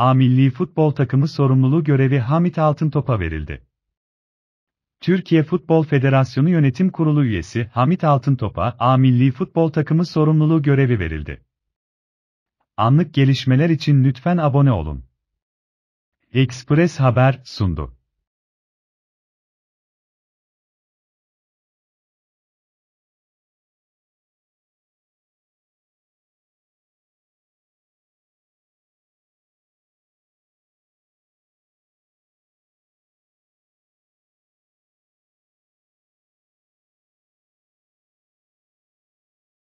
A milli futbol takımı sorumluluğu görevi Hamit Altıntop'a verildi. Türkiye Futbol Federasyonu Yönetim Kurulu üyesi Hamit Altıntop'a A milli futbol takımı sorumluluğu görevi verildi. Anlık gelişmeler için lütfen abone olun. Express Haber sundu.